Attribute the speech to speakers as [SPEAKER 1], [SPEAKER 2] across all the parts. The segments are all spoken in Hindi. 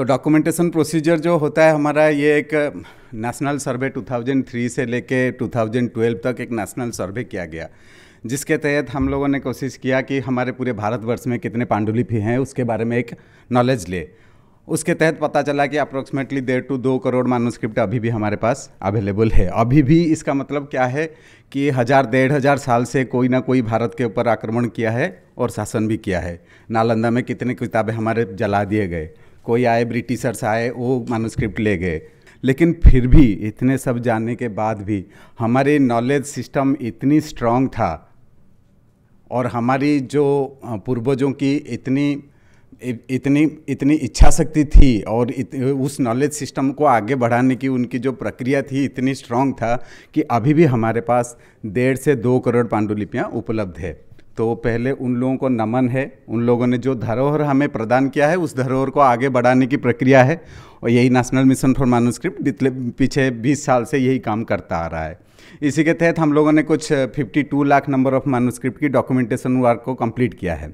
[SPEAKER 1] तो डॉक्यूमेंटेशन प्रोसीजर जो होता है हमारा ये एक नेशनल सर्वे 2003 से लेके 2012 तक एक नेशनल सर्वे किया गया जिसके तहत हम लोगों ने कोशिश किया कि हमारे पूरे भारतवर्ष में कितने पांडुलिपि हैं उसके बारे में एक नॉलेज ले उसके तहत पता चला कि अप्रोक्सीमेटली डेढ़ टू दो करोड़ मानोस्क्रिप्ट अभी भी हमारे पास अवेलेबल है अभी भी इसका मतलब क्या है कि हज़ार डेढ़ हज़ार साल से कोई ना कोई भारत के ऊपर आक्रमण किया है और शासन भी किया है नालंदा में कितनी किताबें हमारे जला दिए गए कोई आए ब्रिटिशर्स आए वो मानोस्क्रिप्ट ले गए लेकिन फिर भी इतने सब जानने के बाद भी हमारे नॉलेज सिस्टम इतनी स्ट्रांग था और हमारी जो पूर्वजों की इतनी इतनी इतनी इच्छा शक्ति थी और इत, उस नॉलेज सिस्टम को आगे बढ़ाने की उनकी जो प्रक्रिया थी इतनी स्ट्रांग था कि अभी भी हमारे पास डेढ़ से दो करोड़ पांडुलिपियाँ उपलब्ध है तो पहले उन लोगों को नमन है उन लोगों ने जो धरोहर हमें प्रदान किया है उस धरोहर को आगे बढ़ाने की प्रक्रिया है और यही नेशनल मिशन फॉर मानोस्क्रिप्ट पिछले पीछे 20 साल से यही काम करता आ रहा है इसी के तहत हम लोगों ने कुछ 52 लाख नंबर ऑफ मानोस्क्रिप्ट की डॉक्यूमेंटेशन वर्क को कंप्लीट किया है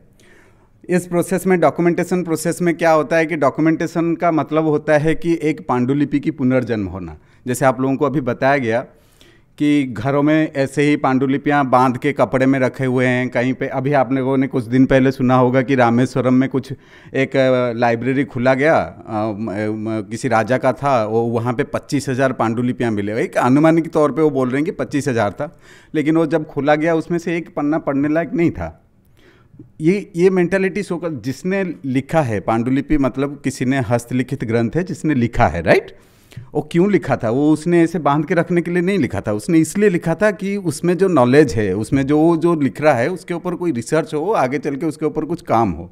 [SPEAKER 1] इस प्रोसेस में डॉक्यूमेंटेशन प्रोसेस में क्या होता है कि डॉक्यूमेंटेशन का मतलब होता है कि एक पांडुलिपि की पुनर्जन्म होना जैसे आप लोगों को अभी बताया गया कि घरों में ऐसे ही पांडुलिपियाँ बांध के कपड़े में रखे हुए हैं कहीं पे अभी आप लोगों ने कुछ दिन पहले सुना होगा कि रामेश्वरम में कुछ एक लाइब्रेरी खुला गया आ, किसी राजा का था वो वहाँ पे पच्चीस हज़ार पांडुलिपियाँ मिले एक अनुमानिक तौर पे वो बोल रहे हैं कि पच्चीस हज़ार था लेकिन वो जब खुला गया उसमें से एक पन्ना पढ़ने लायक नहीं था ये ये मैंटेलिटी सोकर जिसने लिखा है पांडुलिपि मतलब किसी ने हस्तलिखित ग्रंथ है जिसने लिखा है राइट वो क्यों लिखा था वो उसने ऐसे बांध के रखने के लिए नहीं लिखा था उसने इसलिए लिखा था कि उसमें जो नॉलेज है उसमें जो जो लिख रहा है उसके ऊपर कोई रिसर्च हो आगे चल के उसके ऊपर कुछ काम हो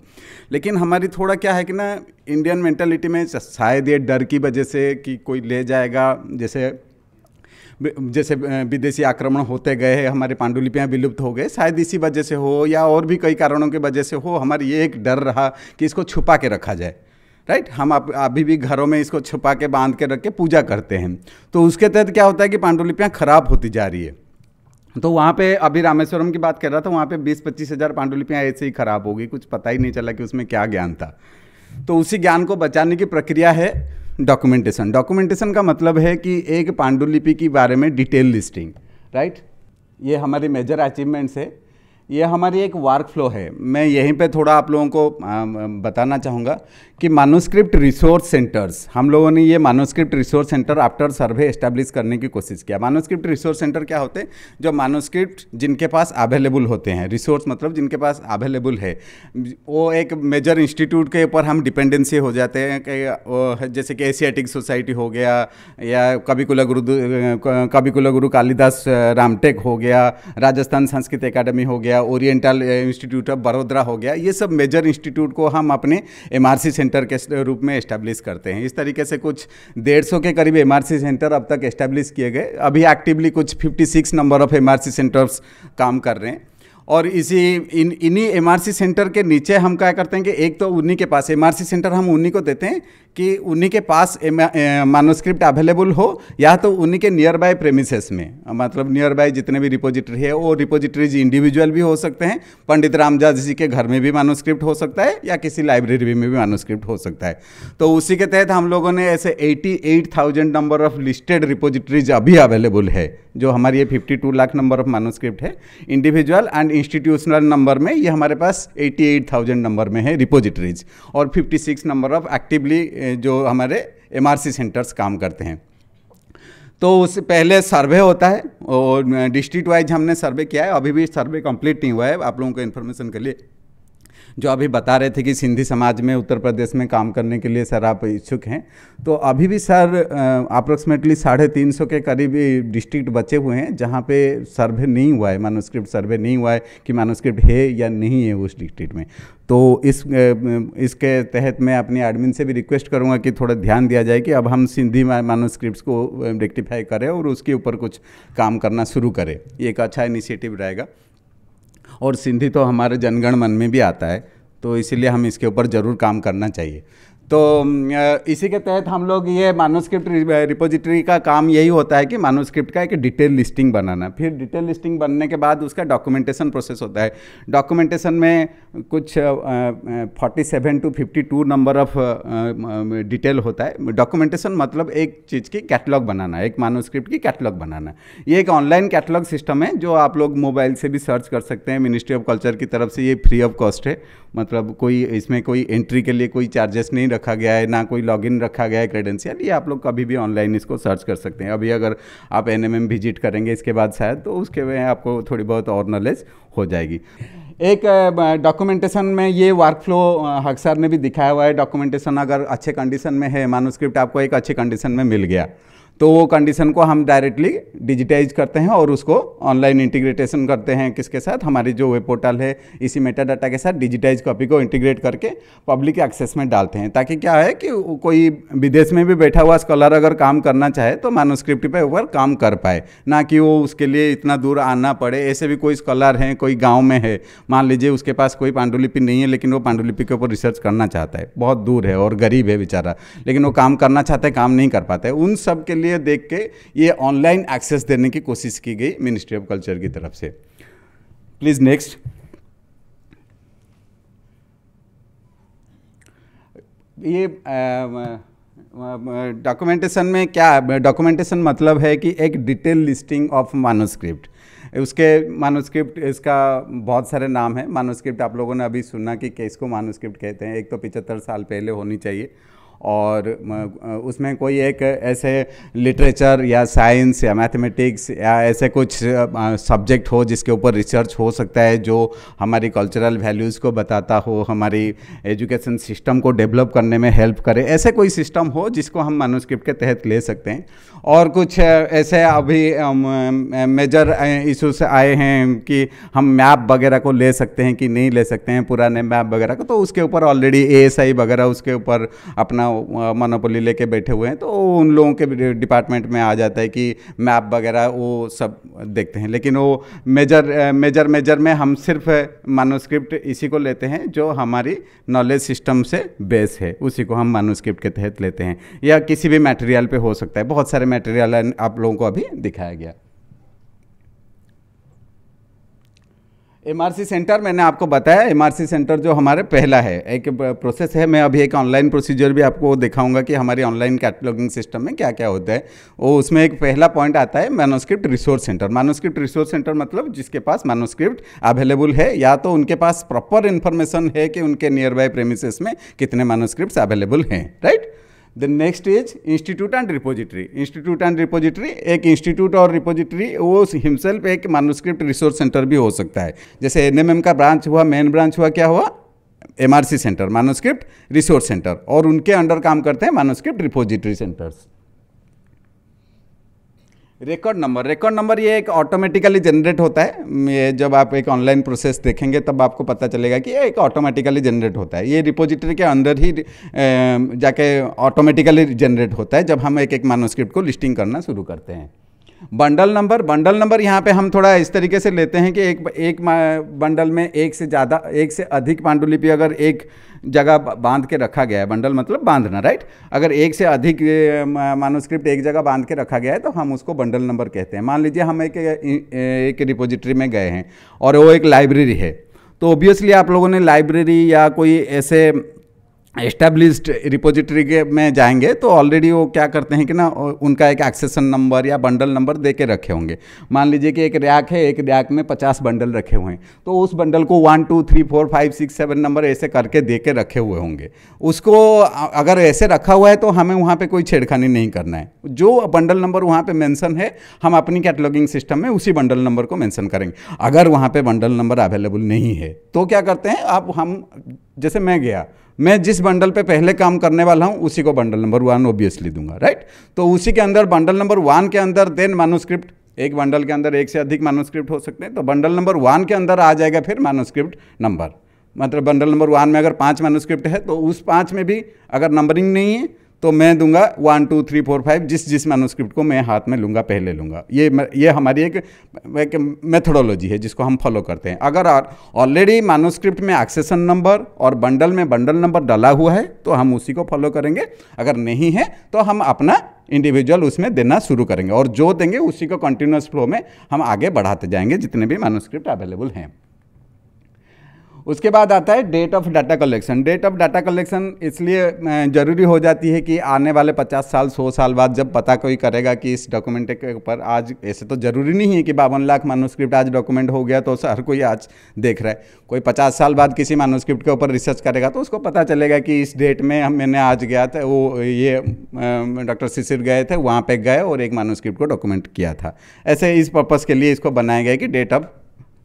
[SPEAKER 1] लेकिन हमारी थोड़ा क्या है कि ना इंडियन मेंटेलिटी में शायद ये डर की वजह से कि कोई ले जाएगा जैसे जैसे विदेशी आक्रमण होते गए हमारे पांडुलिपियाँ विलुप्त हो गए शायद इसी वजह से हो या और भी कई कारणों की वजह से हो हमारी ये एक डर रहा कि इसको छुपा के रखा जाए राइट हम आप अभी भी घरों में इसको छुपा के बांध के रख के पूजा करते हैं तो उसके तहत क्या होता है कि पांडुलिपियाँ खराब होती जा रही है तो वहाँ पे अभी रामेश्वरम की बात कर रहा था वहाँ पे बीस पच्चीस हज़ार पांडुलिपियाँ ऐसे ही खराब हो गई कुछ पता ही नहीं चला कि उसमें क्या ज्ञान था तो उसी ज्ञान को बचाने की प्रक्रिया है डॉक्यूमेंटेशन डॉक्यूमेंटेशन का मतलब है कि एक पांडुलिपि के बारे में डिटेल लिस्टिंग राइट ये हमारी मेजर अचीवमेंट्स है ये हमारी एक वर्क फ्लो है मैं यहीं पे थोड़ा आप लोगों को बताना चाहूँगा कि मानोस्क्रिप्ट रिसोर्स सेंटर्स हम लोगों ने ये manuscript resource centre after survey establish करने की कोशिश किया मानोस्क्रिप्ट रिसोर्स सेंटर क्या होते हैं जो मानोस्क्रिप्ट जिनके पास अवेलेबल होते हैं रिसोर्स मतलब जिनके पास अवेलेबल है वो एक मेजर इंस्टीट्यूट के ऊपर हम डिपेंडेंसी हो जाते हैं कि जैसे कि एशियाटिक सोसाइटी हो गया या कभी कुला गुरु कभी कुला गुरु कालिदास रामटेक हो गया राजस्थान संस्कृत अकेडमी हो गया गया ओरिएंटल इंस्टीट्यूट ऑफ बड़ोदरा हो गया ये सब मेजर इंस्टीट्यूट को हम अपने एम सेंटर के रूप में इस्टेब्लिश करते हैं इस तरीके से कुछ डेढ़ के करीब एम सेंटर अब तक इस्टेब्लिश किए गए अभी एक्टिवली कुछ fifty number of M centres काम कर रहे हैं और इसी इन इन्हीं एम सेंटर के नीचे हम क्या करते हैं कि एक तो उन्हीं के पास एम सेंटर हम उन्हीं को देते हैं कि उन्हीं के पास मानोस्क्रिप्ट अवेलेबल हो या तो उन्हीं के नियर बाय प्रेमिसेस में मतलब नियर बाय जितने भी रिपोजिटरी है वो रिपोजिटरीज इंडिविजुअल भी हो सकते हैं पंडित रामदास जी के घर में भी मानोस्क्रिप्ट हो सकता है या किसी लाइब्रेरी में भी मानोस्क्रिप्ट हो सकता है तो उसी के तहत हम लोगों ने ऐसे eighty number of listed repositories अभी अवेलेबल है जो हमारी ये fifty lakh number of manuscript है इंडिविजुअल एंड इंस्टीट्यूशनल नंबर में ये हमारे पास 88,000 नंबर में है रिपोजिटरीज और 56 नंबर ऑफ एक्टिवली जो हमारे एमआरसी सेंटर्स काम करते हैं तो उससे पहले सर्वे होता है और डिस्ट्रिक्ट वाइज हमने सर्वे किया है अभी भी सर्वे कंप्लीट नहीं हुआ है आप लोगों को इन्फॉर्मेशन के लिए जो अभी बता रहे थे कि सिंधी समाज में उत्तर प्रदेश में काम करने के लिए सर आप इच्छुक हैं तो अभी भी सर अप्रोक्सीमेटली साढ़े तीन सौ के करीब डिस्ट्रिक्ट बचे हुए हैं जहाँ पे सर्वे नहीं हुआ है मानोस्क्रिप्ट सर्वे नहीं हुआ है कि मानोस्क्रिप्ट है या नहीं है उस डिस्ट्रिक्ट में तो इस इसके तहत मैं अपने एडमिन से भी रिक्वेस्ट करूँगा कि थोड़ा ध्यान दिया जाए कि अब हम सिंधी मानोस्क्रिप्ट को रेक्टिफाई करें और उसके ऊपर कुछ काम करना शुरू करें ये एक अच्छा इनिशिएटिव रहेगा और सिंधी तो हमारे जनगण मन में भी आता है तो इसीलिए हम इसके ऊपर ज़रूर काम करना चाहिए तो इसी के तहत हम लोग ये मानोस्क्रिप्ट रिपोजिटरी का काम यही होता है कि मानोस्क्रिप्ट का एक डिटेल लिस्टिंग बनाना फिर डिटेल लिस्टिंग बनने के बाद उसका डॉक्यूमेंटेशन प्रोसेस होता है डॉक्यूमेंटेशन में कुछ forty seven to fifty two number of detail होता है डॉक्यूमेंटेशन मतलब एक चीज़ की कैटलॉग बनाना एक मानोस्क्रिप्ट की कैटलॉग बनाना ये एक ऑनलाइन कैटलॉग सिस्टम है जो आप लोग मोबाइल से भी सर्च कर सकते हैं मिनिस्ट्री ऑफ कल्चर की तरफ से ये फ्री ऑफ कॉस्ट है मतलब कोई इसमें कोई एंट्री के लिए कोई चार्जेस नहीं रखा गया है ना कोई लॉगिन रखा गया है क्रेडेंशियल ये आप लोग कभी भी ऑनलाइन इसको सर्च कर सकते हैं अभी अगर आप एन विजिट करेंगे इसके बाद शायद तो उसके वे आपको थोड़ी बहुत और नॉलेज हो जाएगी एक डॉक्यूमेंटेशन में ये वर्क फ्लो हक्सर ने भी दिखाया हुआ है डॉक्यूमेंटेशन अगर अच्छे कंडीशन में है मानोस्क्रिप्ट आपको एक अच्छे कंडीशन में मिल गया तो वो कंडीशन को हम डायरेक्टली डिजिटाइज करते हैं और उसको ऑनलाइन इंटीग्रेटेशन करते हैं किसके साथ हमारी जो वेब पोर्टल है इसी मेटा डाटा के साथ डिजिटाइज कॉपी को इंटीग्रेट करके पब्लिक एक्सेस में डालते हैं ताकि क्या है कि कोई विदेश में भी बैठा हुआ स्कॉलर अगर काम करना चाहे तो मानोस्क्रिप्ट पर ऊपर काम कर पाए ना कि वो उसके लिए इतना दूर आना पड़े ऐसे भी कोई स्कॉलर हैं कोई गाँव में है मान लीजिए उसके पास कोई पांडुलिपि नहीं है लेकिन वो पांडुलिपि के ऊपर रिसर्च करना चाहता है बहुत दूर है और गरीब है बेचारा लेकिन वो काम करना चाहता है काम नहीं कर पाता है उन सब के लिए लिए देख के ये ऑनलाइन एक्सेस देने की कोशिश की गई मिनिस्ट्री ऑफ कल्चर की तरफ से प्लीज़ नेक्स्ट ये डॉक्यूमेंटेशन में क्या डॉक्यूमेंटेशन मतलब है कि एक डिटेल लिस्टिंग ऑफ मानोस्क्रिप्ट उसके मानोस्क्रिप्ट इसका बहुत सारे नाम है मानोस्क्रिप्ट आप लोगों ने अभी सुना कि किसको मानोस्क्रिप्ट कहते हैं एक तो पिचहत्तर साल पहले होनी चाहिए और उसमें कोई एक ऐसे लिटरेचर या साइंस या मैथमेटिक्स या ऐसे कुछ सब्जेक्ट हो जिसके ऊपर रिसर्च हो सकता है जो हमारी कल्चरल वैल्यूज़ को बताता हो हमारी एजुकेशन सिस्टम को डेवलप करने में हेल्प करे ऐसे कोई सिस्टम हो जिसको हम मानोस्क्रिप्ट के तहत ले सकते हैं और कुछ ऐसे अभी मेजर इशूज आए हैं कि हम मैप वगैरह को ले सकते हैं कि नहीं ले सकते हैं पुराने मैप वगैरह को तो उसके ऊपर ऑलरेडी ए वगैरह उसके ऊपर अपना मनोपली लेके बैठे हुए हैं तो उन लोगों के डिपार्टमेंट में आ जाता है कि मैप वगैरह वो सब देखते हैं लेकिन वो मेजर मेजर मेजर में हम सिर्फ मानोस्क्रिप्ट इसी को लेते हैं जो हमारी नॉलेज सिस्टम से बेस है उसी को हम मानोस्क्रिप्ट के तहत लेते हैं या किसी भी मटेरियल पे हो सकता है बहुत सारे मटेरियल आप लोगों को अभी दिखाया गया एमआरसी सेंटर मैंने आपको बताया एमआरसी सेंटर जो हमारे पहला है एक प्रोसेस है मैं अभी एक ऑनलाइन प्रोसीजर भी आपको दिखाऊंगा कि हमारी ऑनलाइन कैटलॉगिंग सिस्टम में क्या क्या होता है वो उसमें एक पहला पॉइंट आता है manuscript resource centre manuscript resource centre मतलब जिसके पास मानोस्क्रिप्ट अवेलेबल है या तो उनके पास प्रॉपर इन्फॉर्मेशन है कि उनके नियर बाय प्रेमिस में कितने मानोस्क्रिप्ट अवेलेबल हैं right then next is institute and repository institute and repository एक इंस्टीट्यूट और रिपोजिटरी वो हिमसेल्फ एक मानुस्क्रिप्ट रिसोर्स सेंटर भी हो सकता है जैसे एन का ब्रांच हुआ मेन ब्रांच हुआ क्या हुआ C centre manuscript resource centre और उनके अंडर काम करते हैं manuscript repository centres record number record number ये एक ऑटोमेटिकली जनरेट होता है ये जब आप एक ऑनलाइन प्रोसेस देखेंगे तब आपको पता चलेगा कि ये एक ऑटोमेटिकली जनरेट होता है ये रिपोजिटरी के अंदर ही जाके ऑटोमेटिकली जनरेट होता है जब हम एक एक मानोस्क्रिप्ट को लिस्टिंग करना शुरू करते हैं बंडल नंबर बंडल नंबर यहाँ पे हम थोड़ा इस तरीके से लेते हैं कि एक एक बंडल में एक से ज़्यादा एक से अधिक पांडुलिपि अगर एक जगह बांध के रखा गया है बंडल मतलब बांधना राइट अगर एक से अधिक मानोस्क्रिप्ट एक जगह बांध के रखा गया है तो हम उसको बंडल नंबर कहते हैं मान लीजिए हम एक एक रिपोजिटरी में गए हैं और वो एक लाइब्रेरी है तो ओबियसली आप लोगों ने लाइब्रेरी या कोई ऐसे एस्टैब्लिश्ड रिपोजिटरी के में जाएंगे तो ऑलरेडी वो क्या करते हैं कि ना उनका एक एक्सेसन नंबर या बंडल नंबर दे के रखे होंगे मान लीजिए कि एक रैक है एक रैक में पचास बंडल रखे हुए हैं तो उस बंडल को one two three four five six seven number ऐसे करके दे के रखे हुए होंगे उसको अगर ऐसे रखा हुआ है तो हमें वहाँ पर कोई छेड़खानी नहीं करना है जो बंडल नंबर वहाँ पर मैंसन है हम अपनी कैटलॉगिंग सिस्टम में उसी बंडल नंबर को मैंसन करेंगे अगर वहाँ पर बंडल नंबर अवेलेबल नहीं है तो क्या करते हैं आप हम जैसे मैं गया मैं जिस बंडल पे पहले काम करने वाला हूँ उसी को बंडल नंबर वन ऑब्वियसली दूंगा राइट तो उसी के अंदर बंडल नंबर वन के अंदर देन मानोस्क्रिप्ट एक बंडल के अंदर एक से अधिक मानोस्क्रिप्ट हो सकते हैं तो बंडल नंबर वन के अंदर आ जाएगा फिर मानोस्क्रिप्ट नंबर मतलब बंडल नंबर वन में अगर पाँच मानोस्क्रिप्ट है तो उस पाँच में भी अगर नंबरिंग नहीं है तो मैं दूंगा one two three four five जिस जिस मैनोस्क्रिप्ट को मैं हाथ में लूँगा पहले लूँगा ये ये हमारी एक, एक मेथोडोलॉजी है जिसको हम फॉलो करते हैं अगर ऑलरेडी मैनोस्क्रिप्ट में एक्सेसन नंबर और बंडल में बंडल नंबर डाला हुआ है तो हम उसी को फॉलो करेंगे अगर नहीं है तो हम अपना इंडिविजुअल उसमें देना शुरू करेंगे और जो देंगे उसी को कंटिन्यूस फ्लो में हम आगे बढ़ाते जाएंगे जितने भी मैनोस्क्रिप्ट अवेलेबल हैं उसके बाद आता है date of data collection date of data collection इसलिए ज़रूरी हो जाती है कि आने वाले 50 साल 100 साल बाद जब पता कोई करेगा कि इस डॉक्यूमेंट के ऊपर आज ऐसे तो ज़रूरी नहीं है कि बावन लाख मानोस्क्रिप्ट आज डॉक्यूमेंट हो गया तो हर कोई आज देख रहा है कोई पचास साल बाद किसी मानोस्क्रिप्ट के ऊपर रिसर्च करेगा तो उसको पता चलेगा कि इस डेट में हम मैंने आज गया था वो ये डॉक्टर शिशिर गए थे वहाँ पर गए और एक मानोस्क्रिप्ट को डॉक्यूमेंट किया था ऐसे इस पर्पज़ के लिए इसको बनाया गया कि date of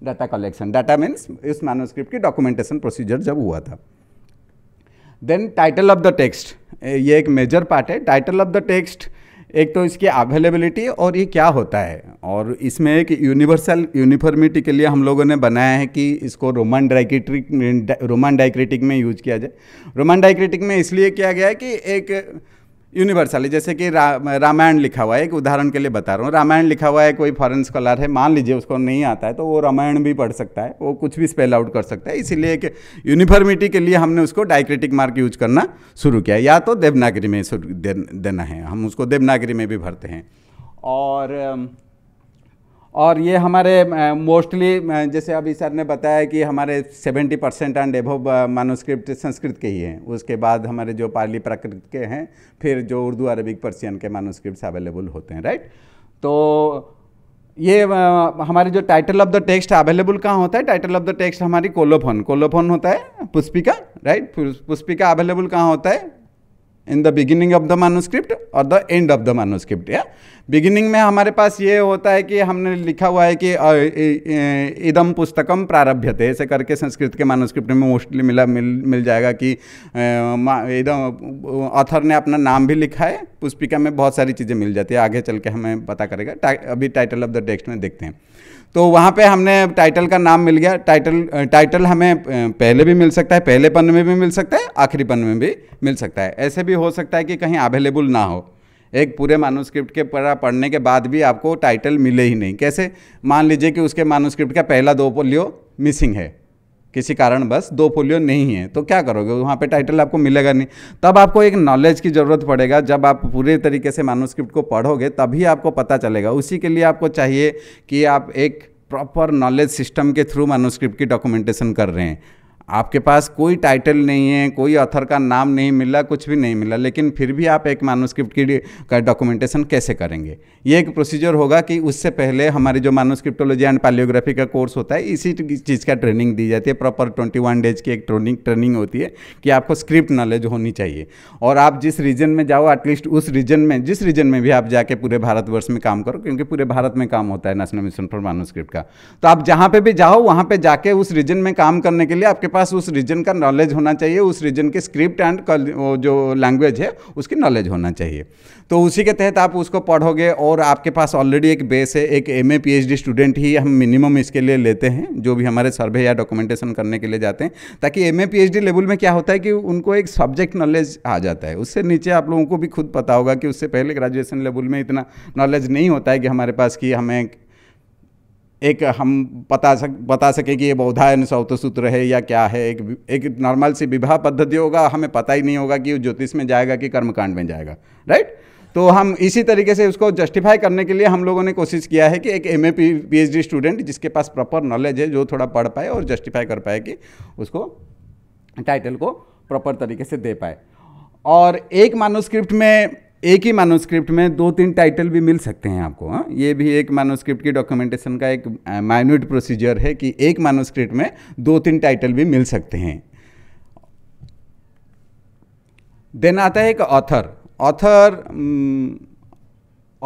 [SPEAKER 1] data collection data means इस मैनोस्क्रिप्ट की डॉक्यूमेंटेशन प्रोसीजर जब हुआ था then title of the text ये एक मेजर पार्ट है टाइटल ऑफ द टेक्स्ट एक तो इसकी अवेलेबिलिटी और ये क्या होता है और इसमें एक यूनिवर्सल यूनिफॉर्मिटी के लिए हम लोगों ने बनाया है कि इसको रोमन डाइक्रेटिक रोमन डाइक्रेटिक में यूज किया जाए रोमन डाइक्रेटिक में इसलिए किया गया है कि एक यूनिवर्सल है जैसे कि रा, रामायण लिखा हुआ है एक उदाहरण के लिए बता रहा हूँ रामायण लिखा हुआ है कोई फॉरेन स्कॉलर है मान लीजिए उसको नहीं आता है तो वो रामायण भी पढ़ सकता है वो कुछ भी स्पेल आउट कर सकता है इसीलिए एक यूनिफॉर्मिटी के लिए हमने उसको डायक्रेटिक मार्क यूज करना शुरू किया या तो देवनागरी में दे, देना है हम उसको देवनागरी में भी भरते हैं और और ये हमारे मोस्टली जैसे अभी सर ने बताया कि हमारे 70 percent and above manuscript Sanskrit के ही हैं उसके बाद हमारे जो पाली प्राकृत के हैं फिर जो उर्दू अरबिक पर्सियन के मानोस्क्रिप्ट अवेलेबल होते हैं राइट तो ये हमारे जो title of the text available कहाँ होता है टाइटल ऑफ द टेक्स्ट हमारी कोलोफोन कोलोफोन होता है पुष्पिका राइट पुष्पिका अवेलेबल कहाँ होता है in the beginning of the manuscript और the end of the manuscript या बिगिनिंग में हमारे पास ये होता है कि हमने लिखा हुआ है कि इदम पुस्तकम प्रारभ्यते ऐसे करके संस्कृत के मानोस्क्रिप्ट में मोस्टली मिला मिल मिल जाएगा कि इदम ऑथर ने अपना नाम भी लिखा है पुस्तिका में बहुत सारी चीज़ें मिल जाती है आगे चल के हमें पता करेगा टा, अभी टाइटल ऑफ द टेक्स्ट में देखते हैं तो वहाँ पे हमने टाइटल का नाम मिल गया टाइटल टाइटल हमें पहले भी मिल सकता है पहले पन्न में भी मिल सकता है आखिरी पन्न में भी मिल सकता है ऐसे भी हो सकता है कि कहीं अवेलेबल ना हो एक पूरे मानुस्क्रिप्ट के पढ़ा पढ़ने के बाद भी आपको टाइटल मिले ही नहीं कैसे मान लीजिए कि उसके मानुस्क्रिप्ट का पहला दो पोलियो मिसिंग है किसी कारण बस दो पोलियो नहीं है तो क्या करोगे वहाँ पे टाइटल आपको मिलेगा नहीं तब आपको एक नॉलेज की ज़रूरत पड़ेगा जब आप पूरे तरीके से मानोस्क्रिप्ट को पढ़ोगे तभी आपको पता चलेगा उसी के लिए आपको चाहिए कि आप एक प्रॉपर नॉलेज सिस्टम के थ्रू मानोस्क्रिप्ट की डॉक्यूमेंटेशन कर रहे हैं आपके पास कोई टाइटल नहीं है कोई ऑथर का नाम नहीं मिला कुछ भी नहीं मिला लेकिन फिर भी आप एक मानोस्क्रिप्ट की का डॉक्यूमेंटेशन कैसे करेंगे ये एक प्रोसीजर होगा कि उससे पहले हमारी जो मानोस्क्रिप्टोलॉजी एंड पैलियोग्राफी का कोर्स होता है इसी चीज़ का ट्रेनिंग दी जाती है प्रॉपर ट्वेंटी वन डेज की एक ट्रेनिंग ट्रेनिंग होती है कि आपको स्क्रिप्ट नॉलेज होनी चाहिए और आप जिस रीजन में जाओ एटलीस्ट उस रीजन में जिस रीजन में भी आप जाके पूरे भारतवर्ष में काम करो क्योंकि पूरे भारत में काम होता है नेशनल मिशन फॉर मानोस्क्रिप्ट का तो आप जहाँ पर भी जाओ वहाँ पर जाके उस रीजन में काम करने के लिए आपके पास पास उस रीजन का नॉलेज होना चाहिए उस रीजन के स्क्रिप्ट एंड जो लैंग्वेज है उसकी नॉलेज होना चाहिए तो उसी के तहत आप उसको पढ़ोगे और आपके पास ऑलरेडी एक बेस है एक एम ए स्टूडेंट ही हम मिनिमम इसके लिए लेते हैं जो भी हमारे सर्वे या डॉक्यूमेंटेशन करने के लिए जाते हैं ताकि एम ए लेवल में क्या होता है कि उनको एक सब्जेक्ट नॉलेज आ जाता है उससे नीचे आप लोगों को भी खुद पता होगा कि उससे पहले ग्रेजुएशन लेवल में इतना नॉलेज नहीं होता है कि हमारे पास कि हमें एक हम बता सक बता सके कि ये बौधायन सौत सूत्र है या क्या है एक एक नॉर्मल सी विवाह पद्धति होगा हमें पता ही नहीं होगा कि ज्योतिष में जाएगा कि कर्मकांड में जाएगा राइट तो हम इसी तरीके से उसको जस्टिफाई करने के लिए हम लोगों ने कोशिश किया है कि एक एम ए पी स्टूडेंट जिसके पास प्रॉपर नॉलेज है जो थोड़ा पढ़ पाए और जस्टिफाई कर पाए कि उसको टाइटल को प्रॉपर तरीके से दे पाए और एक मानोस्क्रिप्ट में एक ही मानोस्क्रिप्ट में दो तीन टाइटल भी मिल सकते हैं आपको हा? ये भी एक मानोस्क्रिप्ट की डॉक्यूमेंटेशन का एक माइन्यूट प्रोसीजर है कि एक मानोस्क्रिप्ट में दो तीन टाइटल भी मिल सकते हैं देन आता है एक ऑथर ऑथर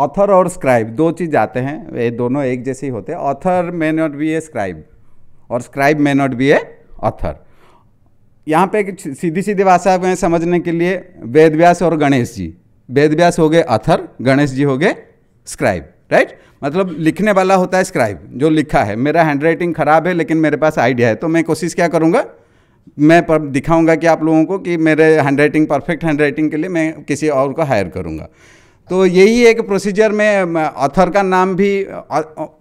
[SPEAKER 1] ऑथर और स्क्राइब दो चीज़ आते हैं ये दोनों एक जैसे ही होते हैं author may not be a scribe और scribe may not be a author यहाँ पे सीधी सीधी भाषा में समझने के लिए वेद व्यास और गणेश जी वेद व्यास हो गए अथर गणेश जी हो गए स्क्राइब राइट मतलब लिखने वाला होता है स्क्राइब जो लिखा है मेरा हैंड राइटिंग ख़राब है लेकिन मेरे पास आइडिया है तो मैं कोशिश क्या करूँगा मैं पर दिखाऊंगा कि आप लोगों को कि मेरे handwriting perfect handwriting के लिए मैं किसी और को हायर करूंगा तो यही एक प्रोसीजर में ऑथर का नाम भी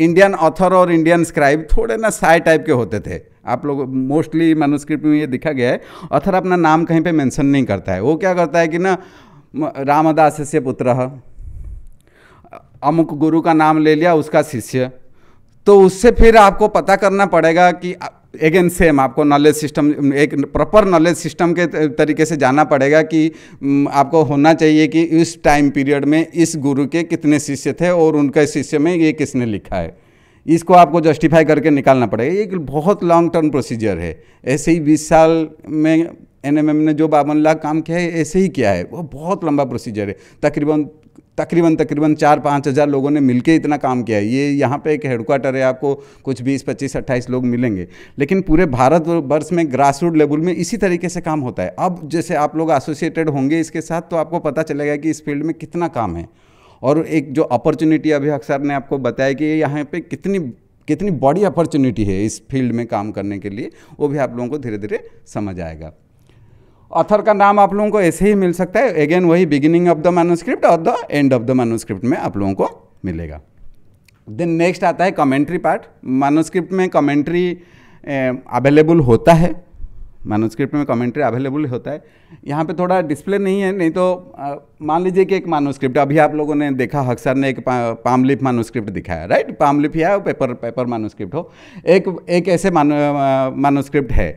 [SPEAKER 1] इंडियन ऑथर और इंडियन स्क्राइब थोड़े ना साय टाइप के होते थे आप लोग मोस्टली मैनुस्क्रिप्ट में ये दिखा गया है ऑथर अपना नाम कहीं पे मेंशन नहीं करता है वो क्या करता है कि ना रामदास से पुत्र अमुक गुरु का नाम ले लिया उसका शिष्य तो उससे फिर आपको पता करना पड़ेगा कि अगेन सेम आपको नॉलेज सिस्टम एक प्रॉपर नॉलेज सिस्टम के तरीके से जाना पड़ेगा कि आपको होना चाहिए कि इस टाइम पीरियड में इस गुरु के कितने शिष्य थे और उनके शिष्य में ये किसने लिखा है इसको आपको जस्टिफाई करके निकालना पड़ेगा ये एक बहुत लॉन्ग टर्म प्रोसीजर है ऐसे ही बीस साल में एनएमएम ने जो बावन लाख काम किया है ऐसे ही किया है वो बहुत लंबा प्रोसीजर है तकरीबन तकरीबन तकरीबन चार पाँच हज़ार लोगों ने मिलकर इतना काम किया है ये यहाँ पे एक हेडक्वार्टर है आपको कुछ बीस पच्चीस अट्ठाईस लोग मिलेंगे लेकिन पूरे भारत वर्ष में ग्रास रूट लेवल में इसी तरीके से काम होता है अब जैसे आप लोग एसोसिएटेड होंगे इसके साथ तो आपको पता चलेगा कि इस फील्ड में कितना काम है और एक जो अपॉर्चुनिटी अभी अक्सर ने आपको बताया कि यहाँ पर कितनी कितनी बड़ी अपॉर्चुनिटी है इस फील्ड में काम करने के लिए वो भी आप लोगों को धीरे धीरे समझ आएगा ऑथर का नाम आप लोगों को ऐसे ही मिल सकता है अगेन वही बिगिनिंग ऑफ द मैनोस्क्रिप्ट और the end of the manuscript में आप लोगों को मिलेगा देन नेक्स्ट आता है कमेंट्री पार्ट मैनोस्क्रिप्ट में कमेंट्री अवेलेबल होता है मानोस्क्रिप्ट में कमेंट्री अवेलेबल होता है यहाँ पे थोड़ा डिस्प्ले नहीं है नहीं तो मान लीजिए कि एक मानोस्क्रिप्ट अभी आप लोगों ने देखा हक्सर ने एक पा, पामलिप मानोस्क्रिप्ट दिखाया राइट पामलिप या पेपर पेपर मानोस्क्रिप्ट हो एक एक ऐसे मानो मानोस्क्रिप्ट है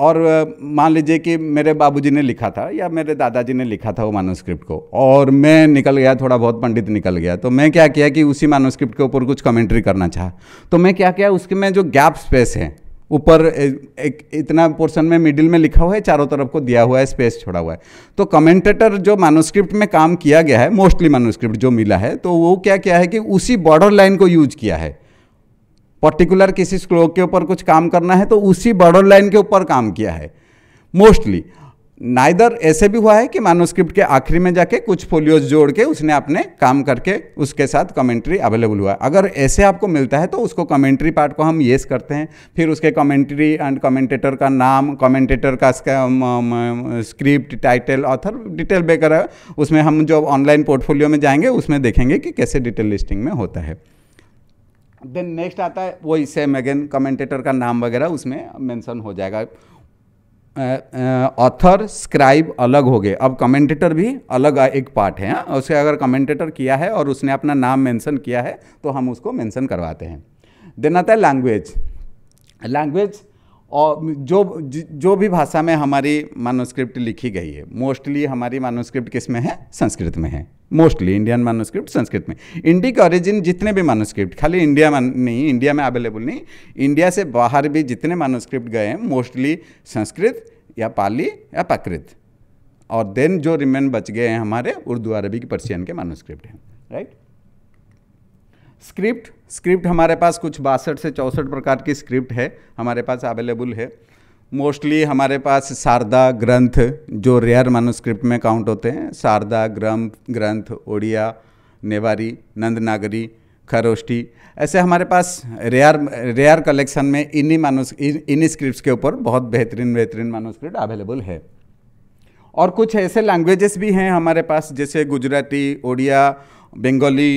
[SPEAKER 1] और मान लीजिए कि मेरे बाबूजी ने लिखा था या मेरे दादाजी ने लिखा था वो मानोस्क्रिप्ट को और मैं निकल गया थोड़ा बहुत पंडित निकल गया तो मैं क्या किया कि उसी मानोस्क्रिप्ट के ऊपर कुछ कमेंट्री करना चाहा तो मैं क्या किया उसके में जो गैप स्पेस है ऊपर एक इतना पोर्शन में मिडिल में लिखा हुआ है चारों तरफ को दिया हुआ है स्पेस छोड़ा हुआ है तो कमेंटेटर जो मानोस्क्रिप्ट में काम किया गया है मोस्टली मानोस्क्रिप्ट जो मिला है तो वो क्या क्या है कि उसी बॉर्डर लाइन को यूज किया है पर्टिकुलर किसी श्लोक के ऊपर कुछ काम करना है तो उसी बॉर्डर लाइन के ऊपर काम किया है मोस्टली नाइदर ऐसे भी हुआ है कि मानोस्क्रिप्ट के आखिरी में जाके कुछ फोलियोज जोड़ के उसने अपने काम करके उसके साथ कमेंट्री अवेलेबल हुआ है अगर ऐसे आपको मिलता है तो उसको कमेंट्री पार्ट को हम येस करते हैं फिर उसके कमेंट्री एंड कमेंटेटर का नाम कमेंटेटर का स्क्रिप्ट टाइटल ऑथर डिटेल बेकर उसमें हम जो ऑनलाइन पोर्टफोलियो में जाएंगे उसमें देखेंगे कि कैसे डिटेल लिस्टिंग में होता है देन नेक्स्ट आता है वही सेम अगेन कमेंटेटर का नाम वगैरह उसमें मेंशन हो जाएगा ऑथर स्क्राइब अलग हो गए अब कमेंटेटर भी अलग एक पार्ट है हा? उसे अगर कमेंटेटर किया है और उसने अपना नाम मेंशन किया है तो हम उसको मेंशन करवाते हैं देन आता है लैंग्वेज लैंग्वेज और जो जो भी भाषा में हमारी मानोस्क्रिप्ट लिखी गई है मोस्टली हमारी मानोस्क्रिप्ट किस में है संस्कृत में है मोस्टली इंडियन मानोस्क्रिप्ट संस्कृत में इंडी के ऑरिजिन जितने भी मानोस्क्रिप्ट खाली इंडिया में नहीं इंडिया में अवेलेबल नहीं इंडिया से बाहर भी जितने मानोस्क्रिप्ट गए हैं मोस्टली संस्कृत या पाली या प्रकृत और देन जो रिमेन बच गए हैं हमारे उर्दू अरबी के पर्सियन के मानोस्क्रिप्ट हैं राइट स्क्रिप्ट स्क्रिप्ट हमारे पास कुछ बासठ से चौंसठ प्रकार की स्क्रिप्ट है हमारे पास अवेलेबल है मोस्टली हमारे पास शारदा ग्रंथ जो रेयर मानोस्क्रिप्ट में काउंट होते हैं शारदा ग्रंथ ग्रंथ ओडिया नेवारी नंदनागरी खरोष्टी ऐसे हमारे पास रेयर रेयर कलेक्शन में इन्हीं मानो इन्हीं स्क्रिप्ट के ऊपर बहुत बेहतरीन बेहतरीन मानोस्क्रिप्ट अवेलेबल है और कुछ ऐसे लैंग्वेजेस भी हैं हमारे पास जैसे गुजराती ओडिया बंगाली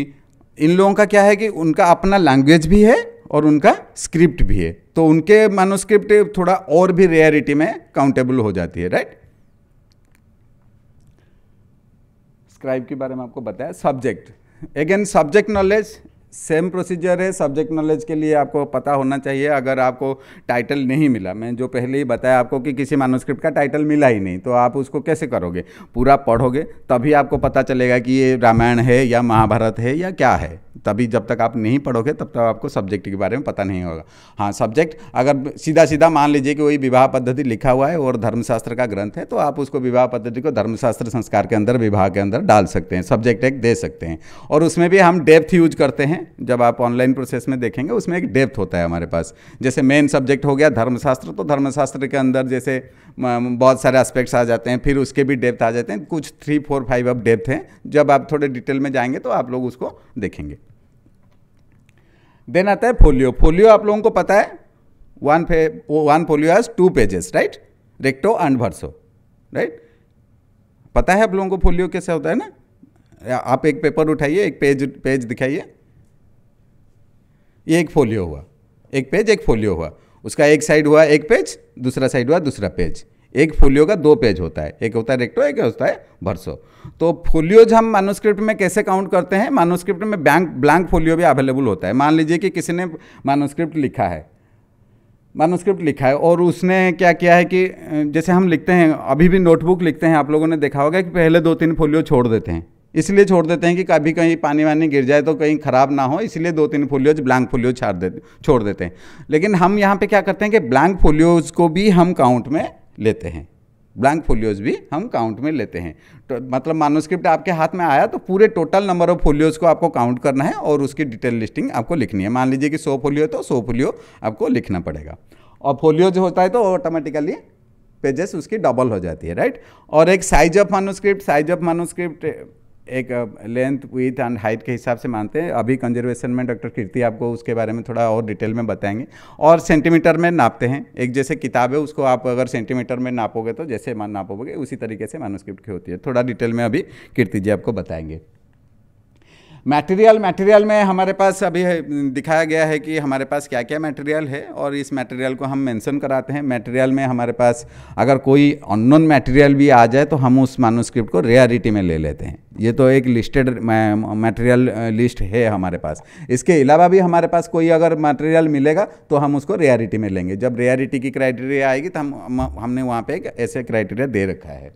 [SPEAKER 1] इन लोगों का क्या है कि उनका अपना लैंग्वेज भी है और उनका स्क्रिप्ट भी है तो उनके मानोस्क्रिप्ट थोड़ा और भी रेयरिटी में काउंटेबल हो जाती है राइट स्क्राइब के बारे में आपको बताया subject again subject knowledge same procedure है सब्जेक्ट नॉलेज के लिए आपको पता होना चाहिए अगर आपको टाइटल नहीं मिला मैं जो पहले ही बताया आपको कि किसी मानोस्क्रिप्ट का टाइटल मिला ही नहीं तो आप उसको कैसे करोगे पूरा पढ़ोगे तभी आपको पता चलेगा कि ये रामायण है या महाभारत है या क्या है तभी जब तक आप नहीं पढ़ोगे तब तक आपको सब्जेक्ट के बारे में पता नहीं होगा हाँ सब्जेक्ट अगर सीधा सीधा मान लीजिए कि वही विवाह पद्धति लिखा हुआ है और धर्मशास्त्र का ग्रंथ है तो आप उसको विवाह पद्धति को धर्मशास्त्र संस्कार के अंदर विवाह के अंदर डाल सकते हैं सब्जेक्ट एक दे सकते हैं और उसमें भी हम डेप्थ यूज करते हैं जब आप ऑनलाइन प्रोसेस में देखेंगे उसमें एक डेप्थ होता है हमारे पास जैसे मेन सब्जेक्ट हो गया धर्मशास्त्र तो धर्मशास्त्र के अंदर जैसे बहुत सारे एस्पेक्ट्स आ जाते हैं फिर उसके भी डेप्थ आ जाते हैं कुछ थ्री फोर फाइव अब डेप्थ हैं जब आप थोड़े डिटेल में जाएंगे तो आप लोग उसको देखेंगे देन आता है फोलियो फोलियो आप लोगों को पता है वन पे one folio has two pages right recto and verso right पता है आप लोगों को फोलियो कैसे होता है ना आप एक पेपर उठाइए एक पेज पेज दिखाइए ये एक फोलियो हुआ एक पेज एक फोलियो हुआ उसका एक साइड हुआ एक पेज दूसरा साइड हुआ दूसरा पेज एक फोलियो का दो पेज होता है एक होता है रेक्टो एक होता है भरसो तो फोलियोज हम मानोस्क्रिप्ट में कैसे काउंट करते हैं मानोस्क्रिप्ट में बैंक ब्लैंक फोलियो भी अवेलेबल होता है मान लीजिए कि किसी ने मानोस्क्रिप्ट लिखा है मानोस्क्रिप्ट लिखा है और उसने क्या किया है कि जैसे हम लिखते हैं अभी भी नोटबुक लिखते हैं आप लोगों ने देखा होगा कि पहले दो तीन फोलियो छोड़ देते हैं इसलिए छोड़ देते हैं कि कभी कहीं पानी वानी गिर जाए तो कहीं ख़राब ना हो इसलिए दो तीन फोलियोज ब्लैंक फोलियोज छाड़ देते छोड़ देते हैं लेकिन हम यहाँ पे क्या करते हैं कि ब्लैंक फोलियोज को भी हम काउंट में लेते हैं ब्लैंक फोलियोज भी हम काउंट में लेते हैं तो मतलब मानोस्क्रिप्ट आपके हाथ में आया तो पूरे टोटल नंबर ऑफ फोलियोज को आपको काउंट करना है और उसकी डिटेल लिस्टिंग आपको लिखनी है मान लीजिए कि सौ फोलियो तो सौ फोलियो आपको लिखना पड़ेगा और फोलियो जो होता है तो ऑटोमेटिकली पेजेस उसकी डबल हो जाती है राइट और एक size of manuscript size of manuscript एक लेंथ विथ एंड हाइट के हिसाब से मानते हैं अभी कंजर्वेशन में डॉक्टर कीर्ति आपको उसके बारे में थोड़ा और डिटेल में बताएंगे और सेंटीमीटर में नापते हैं एक जैसे किताब है उसको आप अगर सेंटीमीटर में नापोगे तो जैसे मान नापोगे उसी तरीके से मानोस्क्रिप्ट की होती है थोड़ा डिटेल में अभी कीर्ति जी आपको बताएंगे मटेरियल मटेरियल में हमारे पास अभी दिखाया गया है कि हमारे पास क्या क्या मटेरियल है और इस मटेरियल को हम मेंशन कराते हैं मटेरियल में हमारे पास अगर कोई अननोन मटेरियल भी आ जाए तो हम उस मानोस्क्रिप्ट को रेयरिटी में ले लेते हैं ये तो एक लिस्टेड मटेरियल लिस्ट है हमारे पास इसके अलावा भी हमारे पास कोई अगर मटेरियल मिलेगा तो हम उसको रेयरिटी में लेंगे जब रेयरिटी की क्राइटेरिया आएगी तो हम हमने वहाँ पर एक ऐसे क्राइटेरिया दे रखा है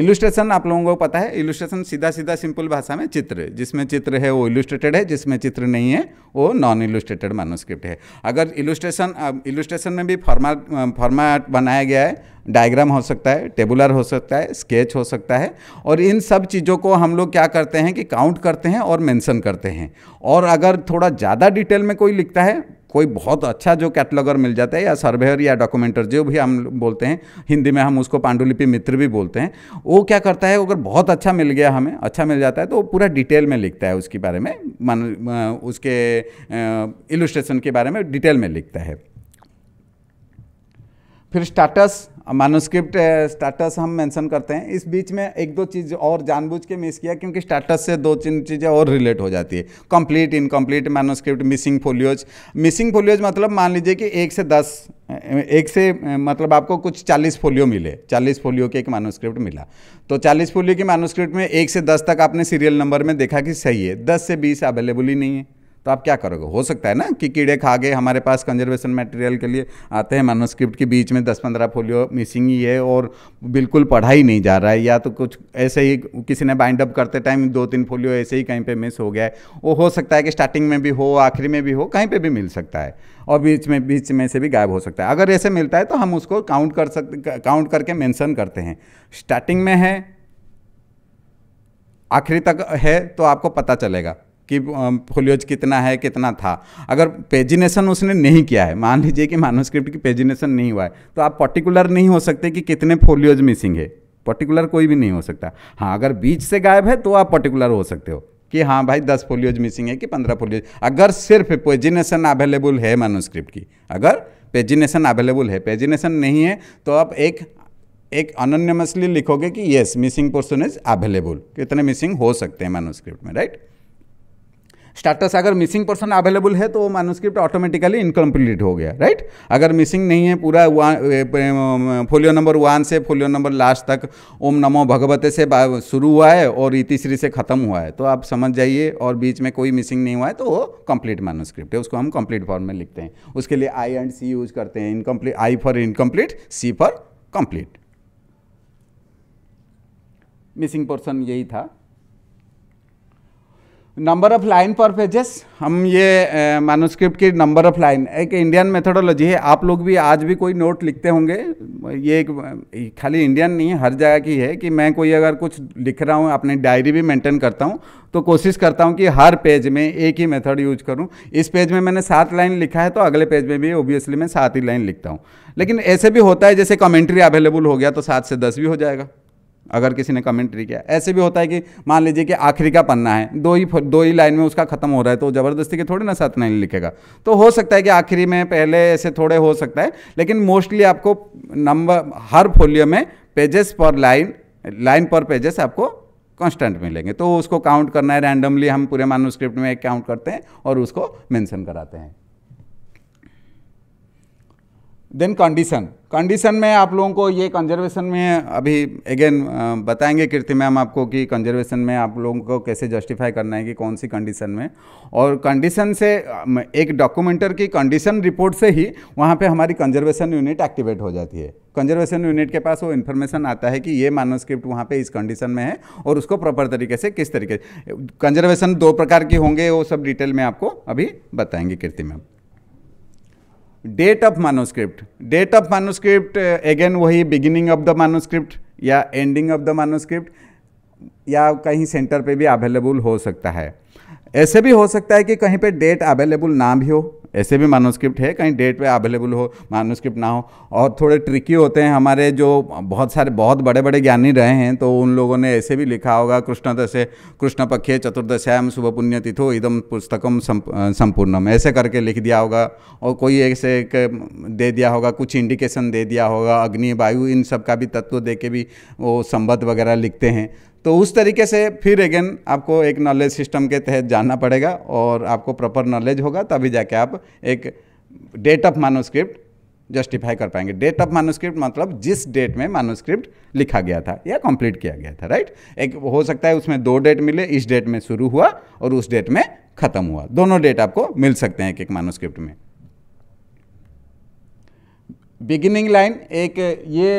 [SPEAKER 1] इलुस्ट्रेशन आप लोगों को पता है इलुस्ट्रेशन सीधा सीधा सिंपल भाषा में चित्र जिसमें चित्र है वो इलुस्ट्रेटेड है जिसमें चित्र नहीं है वो नॉन इलुस्ट्रेटेड मानोस्क्रिप्ट है अगर इलुस्ट्रेशन इलुस्ट्रेशन में भी फॉर्मेट फॉर्मेट बनाया गया है डायग्राम हो सकता है टेबुलर हो सकता है स्केच हो सकता है और इन सब चीज़ों को हम लोग क्या करते हैं कि काउंट करते हैं और मेंशन करते हैं और अगर थोड़ा ज़्यादा डिटेल में कोई लिखता है कोई बहुत अच्छा जो कैटलॉगर मिल जाता है या सर्वेयर या डॉक्यूमेंटर जो भी हम बोलते हैं हिंदी में हम उसको पांडुलिपि मित्र भी बोलते हैं वो क्या करता है अगर बहुत अच्छा मिल गया हमें अच्छा मिल जाता है तो वो पूरा डिटेल में लिखता है उसके बारे में मान उसके इलुस्ट्रेशन के बारे में डिटेल में लिखता है फिर स्टाटस मानोस्क्रिप्ट स्टाटस हम मेंशन करते हैं इस बीच में एक दो चीज़ और जानबूझ के मिस किया क्योंकि स्टाटस से दो तीन चीज़ें और रिलेट हो जाती है complete incomplete manuscript missing folios missing folios मतलब मान लीजिए कि एक से दस eh, एक से eh, मतलब आपको कुछ चालीस फोलियो मिले चालीस फोलियो के एक मानोस्क्रिप्ट मिला तो चालीस फोलियो के मानोस्क्रिप्ट में एक से दस तक आपने सीरियल नंबर में देखा कि सही है दस से बीस अवेलेबल ही नहीं है तो आप क्या करोगे हो सकता है ना कि कीड़े खा गए हमारे पास कंजर्वेशन मटेरियल के लिए आते हैं मानोस्क्रिप्ट के बीच में दस पंद्रह फोलियो मिसिंग ही है और बिल्कुल पढ़ा ही नहीं जा रहा है या तो कुछ ऐसे ही किसी ने बाइंड अप करते टाइम दो तीन फोलियो ऐसे ही कहीं पर मिस हो गया है वो हो सकता है कि स्टार्टिंग में भी हो आखिरी में भी हो कहीं पर भी मिल सकता है और बीच में बीच में से भी गायब हो सकता है अगर ऐसे मिलता है तो हम उसको काउंट कर सकते काउंट करके मेंशन करते हैं स्टार्टिंग में है आखिरी तक है तो आपको पता चलेगा कि फोलियोज कितना है कितना था अगर पेजिनेशन उसने नहीं किया है मान लीजिए कि मानोस्क्रिप्ट की पेजिनेशन नहीं हुआ है तो आप पर्टिकुलर नहीं हो सकते कि कितने फोलियोज मिसिंग है पर्टिकुलर कोई भी नहीं हो सकता हाँ अगर बीच से गायब है तो आप पर्टिकुलर हो सकते हो कि हाँ भाई दस फोलियोज मिसिंग है कि पंद्रह फोलियोज अगर सिर्फ पेजिनेशन अवेलेबल है मानोस्क्रिप्ट की अगर पेजिनेशन अवेलेबल है पेजिनेशन नहीं है तो आप एक एक अनन्यमसली लिखोगे कि yes missing person is available कितने मिसिंग हो सकते हैं मानोस्क्रिप्ट में राइट स्टार्टस अगर मिसिंग पर्सन अवेलेबल है तो वो मानोस्क्रिप्ट ऑटोमेटिकली इनकम्प्लीट हो गया राइट अगर मिसिंग नहीं है पूरा फोलियो नंबर वन से फोलियो नंबर लास्ट तक ओम नमो भगवते से शुरू हुआ है और इतिश्री से ख़त्म हुआ है तो आप समझ जाइए और बीच में कोई मिसिंग नहीं हुआ है तो वो कंप्लीट मानोस्क्रिप्ट है उसको हम कंप्लीट फॉर्म में लिखते हैं उसके लिए आई एंड सी यूज़ करते हैं incomplete I for incomplete C for complete missing person यही था नंबर ऑफ लाइन पर पेजेस हम ये मानोस्क्रिप्ट की नंबर ऑफ लाइन एक इंडियन मेथोडोलॉजी है आप लोग भी आज भी कोई नोट लिखते होंगे ये एक खाली इंडियन नहीं है हर जगह की है कि मैं कोई अगर कुछ लिख रहा हूँ अपनी डायरी भी मेंटेन करता हूँ तो कोशिश करता हूँ कि हर पेज में एक ही मेथड यूज करूँ इस पेज में मैंने सात लाइन लिखा है तो अगले पेज में भी ओबियसली मैं सात ही लाइन लिखता हूँ लेकिन ऐसे भी होता है जैसे कमेंट्री अवेलेबल हो गया तो सात से दस भी हो जाएगा अगर किसी ने कमेंट्री किया ऐसे भी होता है कि मान लीजिए कि आखिरी का पन्ना है दो ही दो ही लाइन में उसका ख़त्म हो रहा है तो ज़बरदस्ती के थोड़े ना सात नहीं लिखेगा तो हो सकता है कि आखिरी में पहले ऐसे थोड़े हो सकता है लेकिन मोस्टली आपको नंबर हर फोलियो में पेजेस पर लाइन लाइन पर पेजेस आपको कॉन्स्टेंट मिलेंगे तो उसको काउंट करना है रैंडमली हम पूरे मानूस्क्रिप्ट में एक काउंट करते हैं और उसको मैंशन कराते हैं देन कंडीशन कंडीशन में आप लोगों को ये कंजर्वेशन में अभी अगेन बताएंगे कीर्ति मैम आपको कि कंजर्वेशन में आप लोगों को कैसे जस्टिफाई करना है कि कौन सी कंडीशन में और कंडीशन से एक डॉक्यूमेंटर की कंडीशन रिपोर्ट से ही वहाँ पे हमारी कंजर्वेशन यूनिट एक्टिवेट हो जाती है कंजर्वेशन यूनिट के पास वो इन्फॉर्मेशन आता है कि ये मानोस्क्रिप्ट वहाँ पर इस कंडीशन में है और उसको प्रॉपर तरीके से किस तरीके कंजर्वेशन दो प्रकार की होंगे वो सब डिटेल में आपको अभी बताएंगे Kirti ma'am date of manuscript date of manuscript again वही बिगिनिंग ऑफ द मानोस्क्रिप्ट या एंडिंग ऑफ द मानोस्क्रिप्ट या कहीं सेंटर पे भी अवेलेबल हो सकता है ऐसे भी हो सकता है कि कहीं पे डेट अवेलेबल ना भी हो ऐसे भी मानोस्क्रिप्ट है कहीं डेट पे अवेलेबल हो मानोस्क्रिप्ट ना हो और थोड़े ट्रिकी होते हैं हमारे जो बहुत सारे बहुत बड़े बड़े ज्ञानी रहे हैं तो उन लोगों ने ऐसे भी लिखा होगा कृष्ण दशे कृष्ण पक्षे चतुर्दश्याम शुभ तिथो इदम पुस्तकम संपूर्णम ऐसे करके लिख दिया होगा और कोई ऐसे एक दे दिया होगा कुछ इंडिकेशन दे दिया होगा अग्नि वायु इन सब का भी तत्व दे के भी वो संबद्ध वगैरह लिखते हैं तो उस तरीके से फिर अगेन आपको एक नॉलेज सिस्टम के तहत जानना पड़ेगा और आपको प्रॉपर नॉलेज होगा तभी जाके आप एक डेट ऑफ मानोस्क्रिप्ट जस्टिफाई कर पाएंगे डेट ऑफ मानोस्क्रिप्ट मतलब जिस डेट में मानोस्क्रिप्ट लिखा गया था या कंप्लीट किया गया था राइट एक हो सकता है उसमें दो डेट मिले इस डेट में शुरू हुआ और उस डेट में खत्म हुआ दोनों डेट आपको मिल सकते हैं एक एक मानोस्क्रिप्ट में बिगिनिंग लाइन एक ये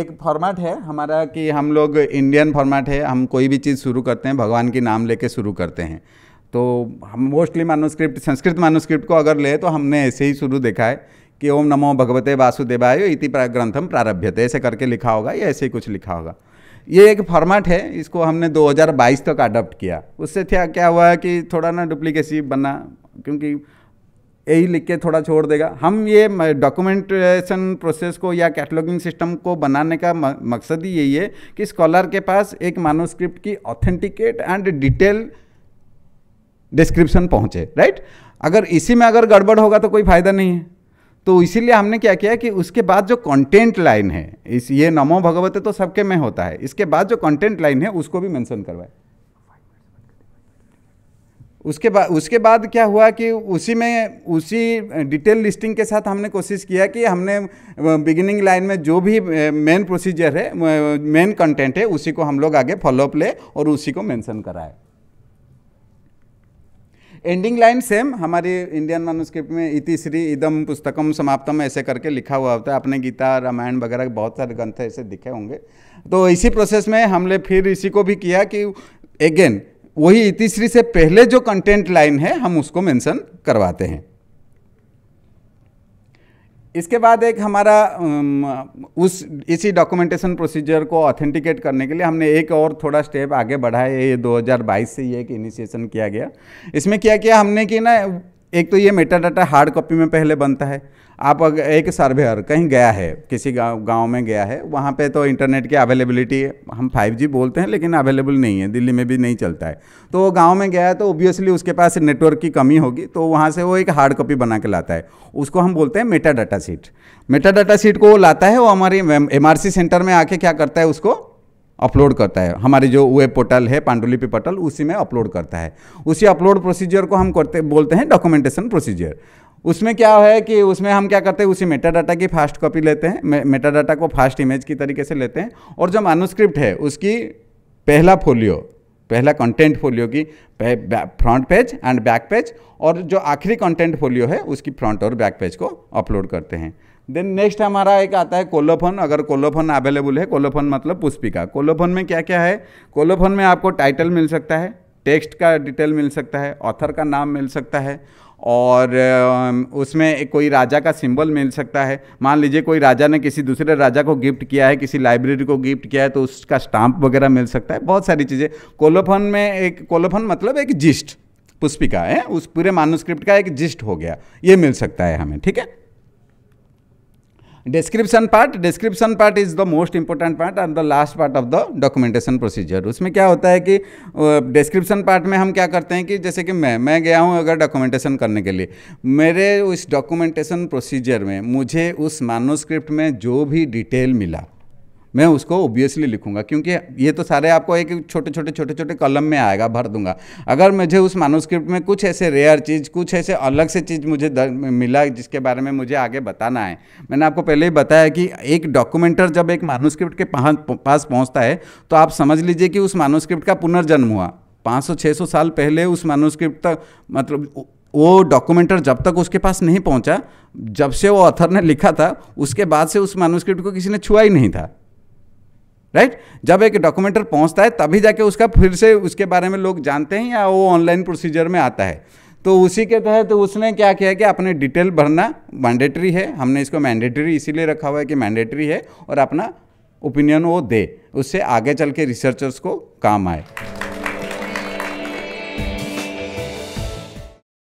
[SPEAKER 1] एक फॉर्मेट है हमारा कि हम लोग इंडियन फॉर्मेट है हम कोई भी चीज़ शुरू करते हैं भगवान के नाम लेके शुरू करते हैं तो हम मोस्टली मानोस्क्रिप्ट संस्कृत मानोस्क्रिप्ट को अगर ले तो हमने ऐसे ही शुरू देखा है कि ओम नमो भगवते वासुदेवाय इति ग्रंथम प्रारभ्य ऐसे करके लिखा होगा या ऐसे ही कुछ लिखा होगा ये एक फॉर्मेट है इसको हमने 2022 तक अडॉप्ट किया उससे क्या क्या हुआ कि थोड़ा ना डुप्लीकेसी बना क्योंकि यही लिख के थोड़ा छोड़ देगा हम ये डॉक्यूमेंटेशन प्रोसेस को या कैटलॉगिंग सिस्टम को बनाने का मकसद ही यही है कि स्कॉलर के पास एक मानोस्क्रिप्ट की ऑथेंटिकेट एंड डिटेल डिस्क्रिप्शन पहुँचे राइट अगर इसी में अगर गड़बड़ होगा तो कोई फ़ायदा नहीं है तो इसीलिए हमने क्या किया कि उसके बाद जो कंटेंट लाइन है इस ये नमो भगवते तो सबके में होता है इसके बाद जो कंटेंट लाइन है उसको भी मेंशन करवाए उसके बाद उसके बाद क्या हुआ कि उसी में उसी डिटेल लिस्टिंग के साथ हमने कोशिश किया कि हमने बिगिनिंग लाइन में जो भी मेन प्रोसीजर है मेन कंटेंट है उसी को हम लोग आगे फॉलोअप ले और उसी को मेंशन कराए एंडिंग लाइन सेम हमारी इंडियन मानुस्क्रिप्ट में इति श्री इदम पुस्तकम समाप्तम ऐसे करके लिखा हुआ होता है अपने गीता रामायण वगैरह बहुत सारे ग्रंथ ऐसे दिखे होंगे तो इसी प्रोसेस में हमने फिर इसी को भी किया कि अगेन वही इतिश्री से पहले जो कंटेंट लाइन है हम उसको मेंशन करवाते हैं इसके बाद एक हमारा उस इसी डॉक्यूमेंटेशन प्रोसीजर को ऑथेंटिकेट करने के लिए हमने एक और थोड़ा स्टेप आगे बढ़ाया ये 2022 से ये एक इनिशिएशन किया गया इसमें क्या किया हमने कि ना एक तो ये मेटा डाटा हार्ड कॉपी में पहले बनता है आप एक सर्वेयर कहीं गया है किसी गांव गाँव में गया है वहाँ पे तो इंटरनेट की अवेलेबिलिटी हम 5G बोलते हैं लेकिन अवेलेबल नहीं है दिल्ली में भी नहीं चलता है तो वो गाँव में गया है तो ओबियसली उसके पास नेटवर्क की कमी होगी तो वहाँ से वो एक हार्ड कॉपी बना के लाता है उसको हम बोलते हैं meta data sheet meta data sheet को वो लाता है वो हमारी एम सेंटर में आके क्या करता है उसको अपलोड करता है हमारी जो वेब पोर्टल है पांडुलिपि पोर्टल उसी में अपलोड करता है उसी अपलोड प्रोसीजर को हम करते बोलते हैं डॉक्यूमेंटेशन प्रोसीजर उसमें क्या है कि उसमें हम क्या करते हैं उसी मेटा डाटा की फास्ट कॉपी लेते हैं मेटा डाटा को फास्ट इमेज की तरीके से लेते हैं और जो मानुस्क्रिप्ट है उसकी पहला फोलियो पहला कंटेंट फोलियो की front page and back page और जो आखिरी कंटेंट फोलियो है उसकी फ्रंट और बैक पेज को अपलोड करते हैं देन नेक्स्ट हमारा एक आता है कोलोफोन अगर कोलोफोन अवेलेबल है कोलोफोन मतलब पुष्पिका कोलोफोन में क्या क्या है कोलोफोन में आपको टाइटल मिल सकता है टेक्स्ट का डिटेल मिल सकता है ऑथर का नाम मिल सकता है और उसमें कोई राजा का सिंबल मिल सकता है मान लीजिए कोई राजा ने किसी दूसरे राजा को गिफ्ट किया है किसी लाइब्रेरी को गिफ्ट किया है तो उसका स्टाम्प वगैरह मिल सकता है बहुत सारी चीज़ें कोलोफन में एक कोलोफन मतलब एक जिस्ट पुष्पिका है उस पूरे मानुस्क्रिप्ट का एक जिस्ट हो गया ये मिल सकता है हमें ठीक है description part description part is the most important part and the last part of the documentation procedure उसमें क्या होता है कि डिस्क्रिप्शन पार्ट में हम क्या करते हैं कि जैसे कि मैं मैं गया हूँ अगर डॉक्यूमेंटेशन करने के लिए मेरे उस डॉक्यूमेंटेशन प्रोसीजर में मुझे उस मानोस्क्रिप्ट में जो भी डिटेल मिला मैं उसको ओबियसली लिखूंगा क्योंकि ये तो सारे आपको एक छोटे छोटे छोटे छोटे कलम में आएगा भर दूंगा अगर मुझे उस मानोस्क्रिप्ट में कुछ ऐसे रेयर चीज़ कुछ ऐसे अलग से चीज़ मुझे मिला जिसके बारे में मुझे आगे बताना है मैंने आपको पहले ही बताया कि एक डॉक्यूमेंटर जब एक मानोस्क्रिप्ट के पास पहुँचता है तो आप समझ लीजिए कि उस मानोस्क्रिप्ट का पुनर्जन्म हुआ 500-600 साल पहले उस मानोस्क्रिप्ट तक मतलब वो डॉक्यूमेंटर जब तक उसके पास नहीं पहुंचा जब से वो ऑथर ने लिखा था उसके बाद से उस मानोस्क्रिप्ट को किसी ने छुआ ही नहीं था राइट जब एक डॉक्यूमेंटर पहुंचता है तभी जाके उसका फिर से उसके बारे में लोग जानते हैं या वो ऑनलाइन प्रोसीजर में आता है तो उसी के तहत तो उसने क्या किया कि अपने डिटेल भरना मैंडेटरी है हमने इसको मैंडेटरी इसीलिए रखा हुआ है कि मैंडेटरी है और अपना ओपिनियन वो दे उससे आगे चल के रिसर्चर्स को काम आए